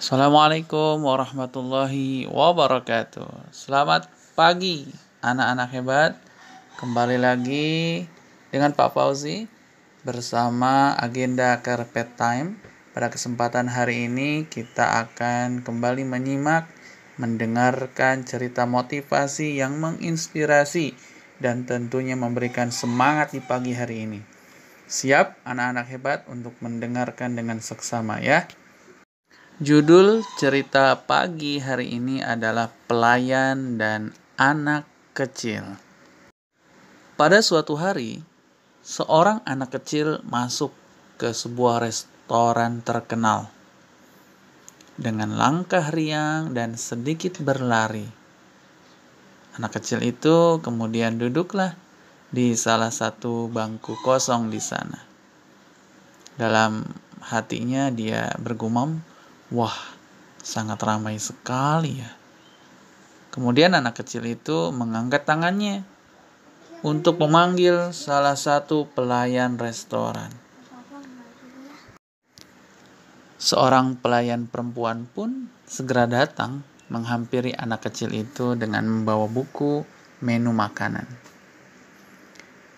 Assalamualaikum warahmatullahi wabarakatuh. Selamat pagi, anak-anak hebat. Kembali lagi dengan Pak Fauzi bersama agenda Carpet Time. Pada kesempatan hari ini, kita akan kembali menyimak, mendengarkan cerita motivasi yang menginspirasi dan tentunya memberikan semangat di pagi hari ini. Siap, anak-anak hebat, untuk mendengarkan dengan seksama, ya. Judul cerita pagi hari ini adalah "Pelayan dan Anak Kecil". Pada suatu hari, seorang anak kecil masuk ke sebuah restoran terkenal dengan langkah riang dan sedikit berlari. Anak kecil itu kemudian duduklah di salah satu bangku kosong di sana. Dalam hatinya, dia bergumam Wah, sangat ramai sekali ya. Kemudian anak kecil itu mengangkat tangannya untuk memanggil salah satu pelayan restoran. Seorang pelayan perempuan pun segera datang menghampiri anak kecil itu dengan membawa buku menu makanan.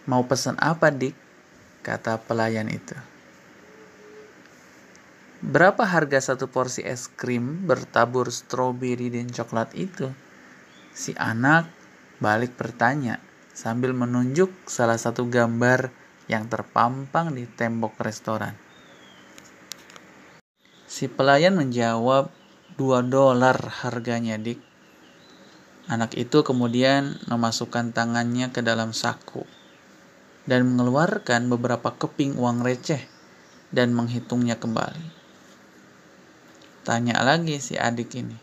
Mau pesan apa, Dik? kata pelayan itu. Berapa harga satu porsi es krim bertabur stroberi dan coklat itu? Si anak balik bertanya sambil menunjuk salah satu gambar yang terpampang di tembok restoran. Si pelayan menjawab, dua dolar harganya dik. Anak itu kemudian memasukkan tangannya ke dalam saku dan mengeluarkan beberapa keping uang receh dan menghitungnya kembali. Tanya lagi si adik ini.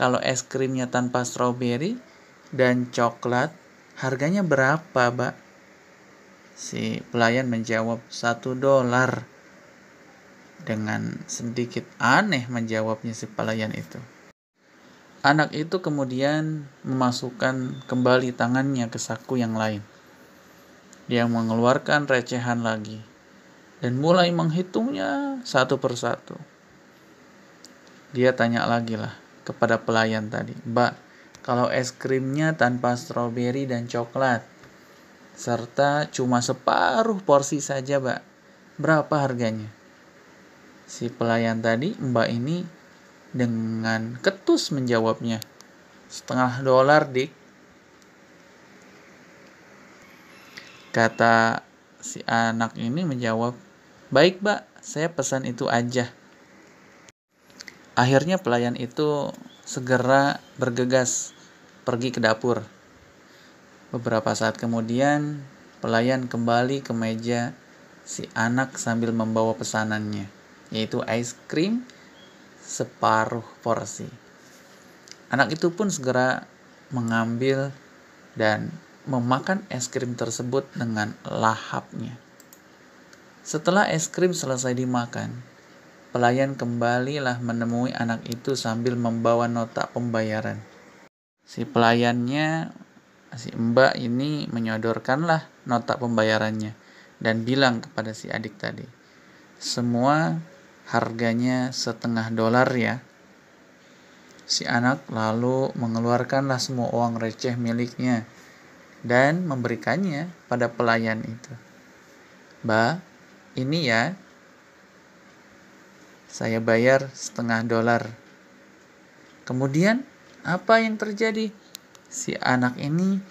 Kalau es krimnya tanpa stroberi dan coklat, harganya berapa, pak Si pelayan menjawab, satu dolar. Dengan sedikit aneh menjawabnya si pelayan itu. Anak itu kemudian memasukkan kembali tangannya ke saku yang lain. Dia mengeluarkan recehan lagi dan mulai menghitungnya satu persatu. Dia tanya lagi lah kepada pelayan tadi, Mbak, kalau es krimnya tanpa stroberi dan coklat, serta cuma separuh porsi saja, Mbak, berapa harganya? Si pelayan tadi, Mbak ini dengan ketus menjawabnya, setengah dolar, dik. Kata si anak ini menjawab, Baik, Mbak, saya pesan itu aja. Akhirnya pelayan itu segera bergegas pergi ke dapur. Beberapa saat kemudian, pelayan kembali ke meja si anak sambil membawa pesanannya, yaitu es krim separuh porsi. Anak itu pun segera mengambil dan memakan es krim tersebut dengan lahapnya. Setelah es krim selesai dimakan, Pelayan kembalilah menemui anak itu sambil membawa nota pembayaran. Si pelayannya, si mbak ini menyodorkanlah nota pembayarannya dan bilang kepada si adik tadi, semua harganya setengah dolar ya. Si anak lalu mengeluarkanlah semua uang receh miliknya dan memberikannya pada pelayan itu. Ba, ini ya saya bayar setengah dolar. Kemudian, apa yang terjadi? Si anak ini,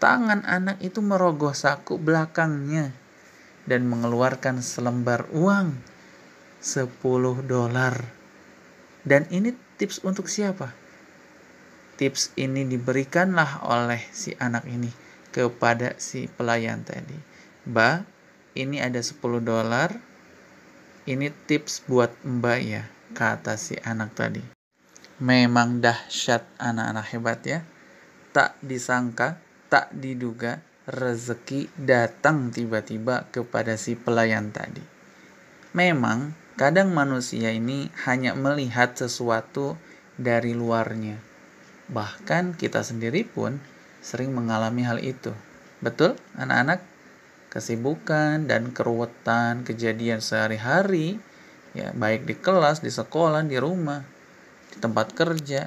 tangan anak itu merogoh saku belakangnya dan mengeluarkan selembar uang 10 dolar. Dan ini tips untuk siapa? Tips ini diberikanlah oleh si anak ini kepada si pelayan tadi. Ba, ini ada 10 dolar, ini tips buat mbak ya, kata si anak tadi. Memang dahsyat anak-anak hebat ya. Tak disangka, tak diduga, rezeki datang tiba-tiba kepada si pelayan tadi. Memang kadang manusia ini hanya melihat sesuatu dari luarnya. Bahkan kita sendiri pun sering mengalami hal itu. Betul, anak-anak? kesibukan dan keruwetan kejadian sehari-hari ya baik di kelas, di sekolah, di rumah, di tempat kerja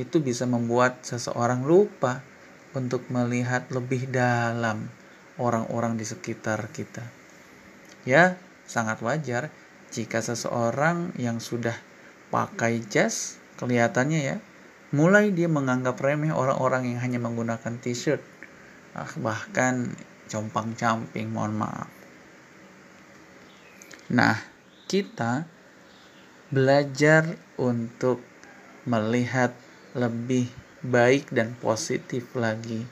itu bisa membuat seseorang lupa untuk melihat lebih dalam orang-orang di sekitar kita. Ya, sangat wajar jika seseorang yang sudah pakai jas kelihatannya ya mulai dia menganggap remeh orang-orang yang hanya menggunakan t-shirt ah, bahkan compang camping mohon maaf nah kita belajar untuk melihat lebih baik dan positif lagi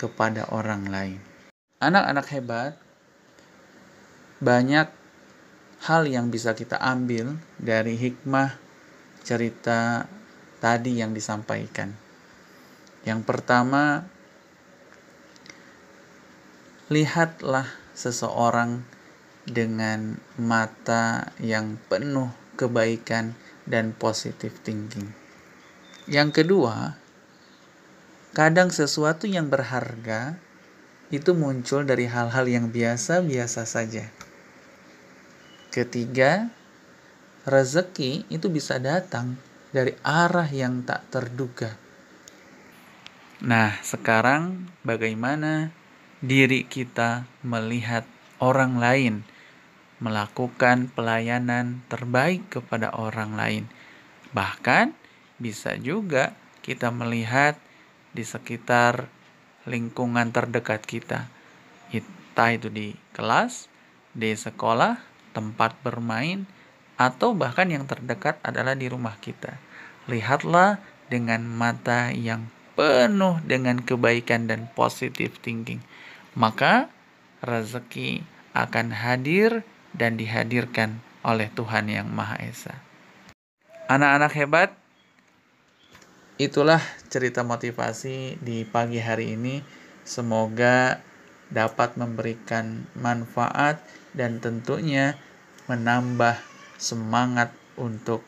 kepada orang lain anak-anak hebat banyak hal yang bisa kita ambil dari hikmah cerita tadi yang disampaikan. Yang pertama, lihatlah seseorang dengan mata yang penuh kebaikan dan positif thinking. Yang kedua, kadang sesuatu yang berharga itu muncul dari hal-hal yang biasa-biasa saja. Ketiga, rezeki itu bisa datang dari arah yang tak terduga. Nah, sekarang bagaimana diri kita melihat orang lain melakukan pelayanan terbaik kepada orang lain. Bahkan bisa juga kita melihat di sekitar lingkungan terdekat kita. Entah itu di kelas, di sekolah, tempat bermain, atau bahkan yang terdekat adalah di rumah kita. Lihatlah dengan mata yang penuh dengan kebaikan dan positive thinking maka rezeki akan hadir dan dihadirkan oleh Tuhan Yang Maha Esa. Anak-anak hebat, itulah cerita motivasi di pagi hari ini. Semoga dapat memberikan manfaat dan tentunya menambah semangat untuk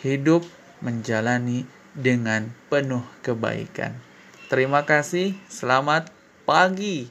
hidup menjalani dengan penuh kebaikan. Terima kasih, selamat pagi.